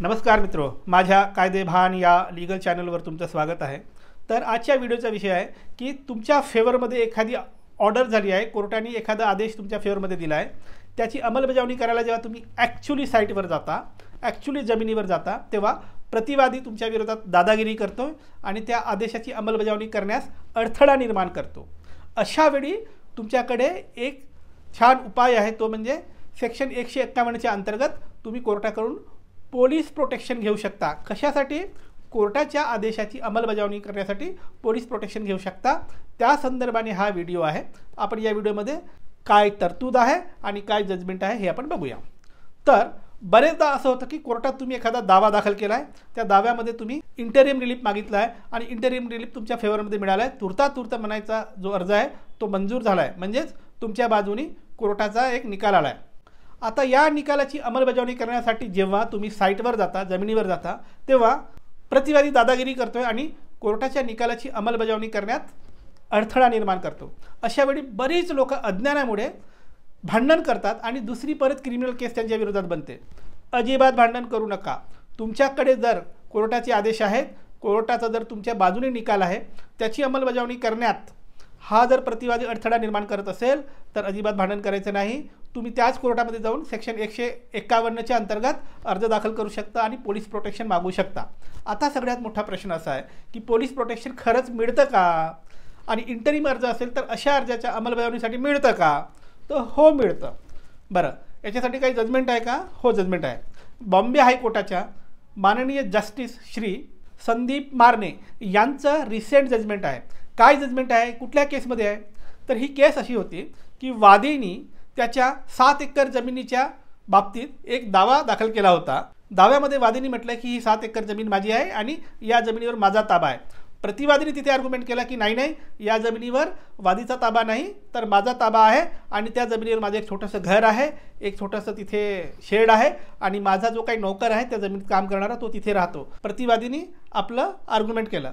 नमस्कार मित्रो माझ्या कायदेभान या लीगल चॅनलवर तुमचं स्वागत आहे तर आजच्या व्हिडिओचा विषय आहे की तुमच्या फेवरमध्ये एखादी ऑर्डर झाली आहे कोर्टाने एखादा आदेश तुमच्या फेवरमध्ये दिला आहे त्याची अंमलबजावणी करायला जेव्हा तुम्ही ॲक्च्युली साईटवर जाता ॲक्च्युली जमिनीवर जाता तेव्हा प्रतिवादी तुमच्या विरोधात दादागिरी करतो आणि त्या आदेशाची अंमलबजावणी करण्यास अडथळा निर्माण करतो अशावेळी तुमच्याकडे एक छान उपाय आहे तो म्हणजे सेक्शन एकशे एक्कावन्नच्या अंतर्गत तुम्ही कोर्टाकडून पोलीस प्रोटेक्शन घेऊ शकता कशासाठी कोर्टाच्या आदेशाची अंमलबजावणी करण्यासाठी पोलीस प्रोटेक्शन घेऊ शकता त्या संदर्भाने हा व्हिडिओ आहे आपण या व्हिडिओमध्ये काय तरतूद आहे आणि काय जजमेंट आहे हे आपण बघूया तर बरेचदा असं होतं की कोर्टात तुम्ही एखादा दावा दाखल केला आहे त्या दाव्यामध्ये तुम्ही इंटरिम रिलीफ मागितला आहे आणि इंटरिम रिलीफ तुमच्या फेवरमध्ये मिळाला आहे तुर्ता तुर्त म्हणायचा जो अर्ज आहे तो मंजूर झाला आहे म्हणजेच तुमच्या बाजूनी कोर्टाचा एक निकाल आला आहे आता या निकालाची अंमलबजावणी करण्यासाठी जेव्हा तुम्ही साईटवर जाता जमिनीवर जाता तेव्हा प्रतिवादी दादागिरी करतोय आणि कोर्टाच्या निकालाची अंमलबजावणी करण्यात अडथळा निर्माण करतो अशावेळी बरीच लोक अज्ञानामुळे भांडण करतात आणि दुसरी परत क्रिमिनल केस त्यांच्या विरोधात बनते अजिबात भांडण करू नका तुमच्याकडे जर कोर्टाचे आदेश आहेत कोर्टाचा जर तुमच्या बाजूने निकाल आहे त्याची अंमलबजावणी करण्यात हा जर प्रतिवादी अडथळा निर्माण करत असेल तर अजिबात भांडण करायचं नाही तुम्ही त्याच कोर्टामध्ये जाऊन सेक्शन एकशे एक्कावन्नच्या अंतर्गत अर्ज दाखल करू शकता आणि पोलीस प्रोटेक्शन मागू शकता आता सगळ्यात मोठा प्रश्न असा आहे की पोलीस प्रोटेक्शन खरंच मिळतं का आणि इंटरिम अर्ज असेल तर अशा अर्जाच्या अंमलबजावणीसाठी मिळतं का तर हो मिळतं बरं याच्यासाठी काही जजमेंट आहे का हो जजमेंट आहे बॉम्बे हायकोर्टाच्या माननीय जस्टिस श्री संदीप मारने यांचं रिसेंट जजमेंट आहे काय जजमेंट आहे कुठल्या केसमध्ये आहे तर ही केस अशी होती की वादीनी त्याच्या सात एकर जमिनीच्या बाबतीत एक दावा दाखल केला होता दाव्यामध्ये वादीनी म्हटलं की ही सात एकर जमीन माझी आहे आणि या जमिनीवर माझा ताबा आहे प्रतिवादीने तिथे आर्ग्युमेंट केला की नाही नाही या जमिनीवर वादीचा ताबा नाही तर माझा ताबा आहे आणि त्या जमिनीवर माझं एक छोटंसं घर आहे एक छोटंसं तिथे शेड आहे आणि माझा जो काही नोकर आहे त्या जमिनीत काम करणारा तो तिथे राहतो प्रतिवादीनी आपलं आर्ग्युमेंट केलं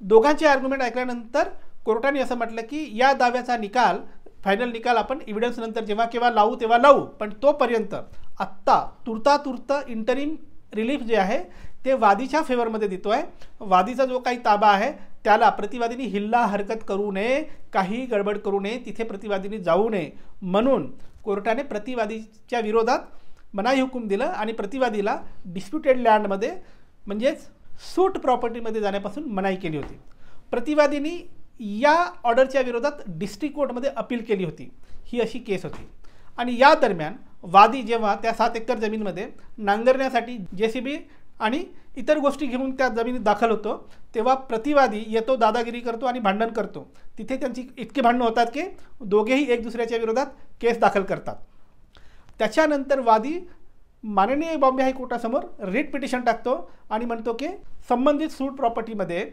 दोघांचे आर्ग्युमेंट ऐकल्यानंतर कोर्टाने असं म्हटलं की या दाव्याचा निकाल फायनल निकाल आपण इव्हिडन्स नंतर जेव्हा केव्हा लावू तेव्हा लावू पण तोपर्यंत आत्ता तुर्ता तुर्त इंटरिम रिलीफ जे आहे ते वादीच्या फेवरमध्ये देतो आहे वादीचा जो काही ताबा आहे त्याला प्रतिवादींनी हिल्ला हरकत करू नये काही गडबड करू नये तिथे प्रतिवादींनी जाऊ नये म्हणून कोर्टाने प्रतिवादीच्या विरोधात मनाई हुकूम दिलं आणि प्रतिवादीला डिस्प्युटेड लँडमध्ये म्हणजेच सूट प्रॉपर्टीमध्ये जाण्यापासून मनाई केली होती प्रतिवादींनी या ऑर्डरच्या विरोधात डिस्ट्रिक्ट कोर्टमध्ये अपील केली होती ही अशी केस होती आणि या दरम्यान वादी जेव्हा त्या सात एकर जमीनमध्ये नांगरण्यासाठी जे सी बी आणि इतर गोष्टी घेऊन त्या जमिनीत दाखल होतो तेव्हा प्रतिवादी येतो दादागिरी करतो आणि भांडण करतो तिथे त्यांची इतकी भांडणं होतात की दोघेही एक दुसऱ्याच्या विरोधात केस दाखल करतात त्याच्यानंतर वादी माननीय बॉम्बे हायकोर्टासमोर रिट पिटिशन टाकतो आणि म्हणतो की संबंधित सूट प्रॉपर्टीमध्ये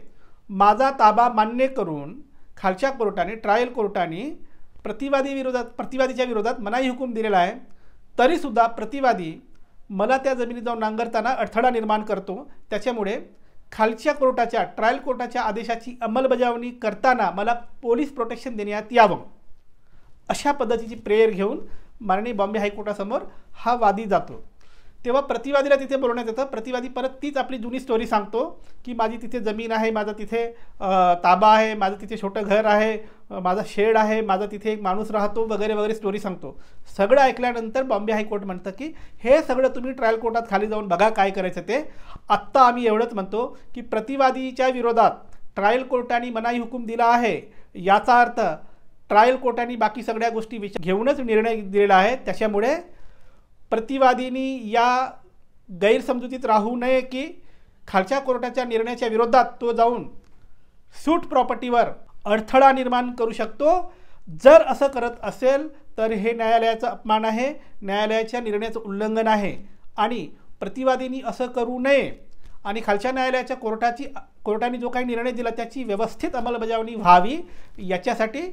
माझा ताबा मान्य करून खालच्या कोर्टाने ट्रायल कोर्टाने प्रतिवादी विरोधात प्रतिवादीच्या विरोधात मनाई हुकूम दिलेला आहे तरीसुद्धा प्रतिवादी मला त्या जमिनीत जाऊन नांगरताना अडथळा निर्माण करतो त्याच्यामुळे खालच्या कोर्टाच्या ट्रायल कोर्टाच्या आदेशाची अंमलबजावणी करताना मला पोलीस प्रोटेक्शन देण्यात यावं अशा पद्धतीची प्रेयर घेऊन माननीय बॉम्बे हायकोर्टासमोर हा वादी जातो तेव्हा प्रतिवादीला तिथे बोलवण्यात येतं प्रतिवादी परत तीच आपली जुनी स्टोरी सांगतो की माझी तिथे जमीन आहे माझा तिथे ताबा आहे माझं तिथे छोटं घर आहे माझा शेड आहे माझा तिथे एक माणूस राहतो वगैरे वगैरे स्टोरी सांगतो सगळं ऐकल्यानंतर बॉम्बे हायकोर्ट म्हणतं की हे सगळं तुम्ही ट्रायल कोर्टात खाली जाऊन बघा काय करायचं ते आत्ता आम्ही एवढंच म्हणतो की प्रतिवादीच्या विरोधात ट्रायल कोर्टाने मनाई हुकूम दिला आहे याचा अर्थ ट्रायल कोर्टाने बाकी सगळ्या गोष्टी विचार घेऊनच निर्णय दिलेला आहे त्याच्यामुळे प्रतिवादींनी या गैरसमजुतीत राहू नये की खालच्या कोर्टाच्या निर्णयाच्या विरोधात तो जाऊन सूट प्रॉपर्टीवर अडथळा निर्माण करू शकतो जर असं करत असेल तर हे न्यायालयाचा अपमान आहे न्यायालयाच्या निर्णयाचं उल्लंघन आहे आणि प्रतिवादींनी असं करू नये आणि खालच्या न्यायालयाच्या कोर्टाची कोर्टाने जो काही निर्णय दिला त्याची व्यवस्थित अंमलबजावणी व्हावी याच्यासाठी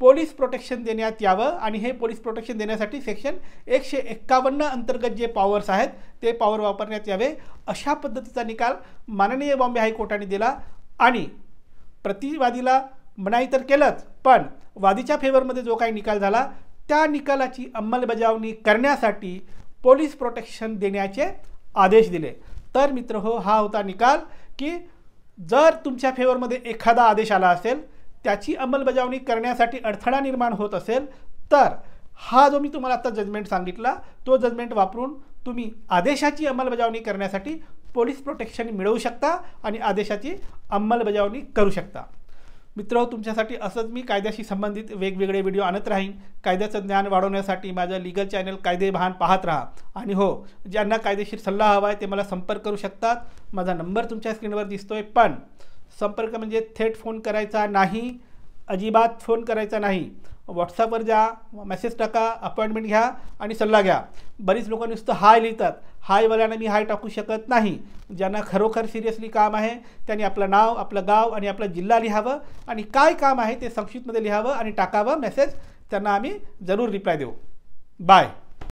पोलीस प्रोटेक्शन देण्यात यावं आणि हे पोलीस प्रोटेक्शन देण्यासाठी सेक्शन एकशे एक्कावन्न अंतर्गत जे पॉवर्स आहेत ते पॉवर वापरण्यात यावे अशा पद्धतीचा निकाल माननीय बॉम्बे हायकोर्टाने दिला आणि प्रतिवादीला मनाई तर केलंच पण वादीच्या फेवरमध्ये जो काही निकाल झाला त्या निकालाची अंमलबजावणी करण्यासाठी पोलीस प्रोटेक्शन देण्याचे आदेश दिले तर मित्र हो हा होता निकाल की जर तुमच्या फेवरमध्ये एखादा आदेश आला असेल त्याची अंमलबजावणी करण्यासाठी अडथळा निर्माण होत असेल तर हा जो मी तुम्हाला आता जजमेंट सांगितला तो जजमेंट वापरून तुम्ही आदेशाची अंमलबजावणी करण्यासाठी पोलीस प्रोटेक्शन मिळवू शकता आणि आदेशाची अंमलबजावणी करू शकता मित्र तुमच्यासाठी असंच मी कायद्याशी संबंधित वेगवेगळे व्हिडिओ आणत राहीन कायद्याचं ज्ञान वाढवण्यासाठी माझं लीगल चॅनल कायदे भान पाहत राहा आणि हो ज्यांना कायदेशीर सल्ला हवा आहे ते मला संपर्क करू शकतात माझा नंबर तुमच्या स्क्रीनवर दिसतोय पण संपर्क म्हणजे थेट फोन करायचा नाही अजिबात फोन करायचा नाही व्हॉट्सअपवर जा मेसेज टाका अपॉइंटमेंट घ्या आणि सल्ला घ्या बरीच लोक नुसतं हाय लिहितात हायवाल्यांना मी हाय टाकू शकत नाही ज्यांना खरोखर सिरियसली काम आहे त्यांनी आपलं नाव आपलं गाव आणि आपला जिल्हा लिहावं आणि काय काम आहे ते संक्षिप्तमध्ये लिहावं आणि टाकावं मेसेज त्यांना आम्ही जरूर रिप्लाय देऊ बाय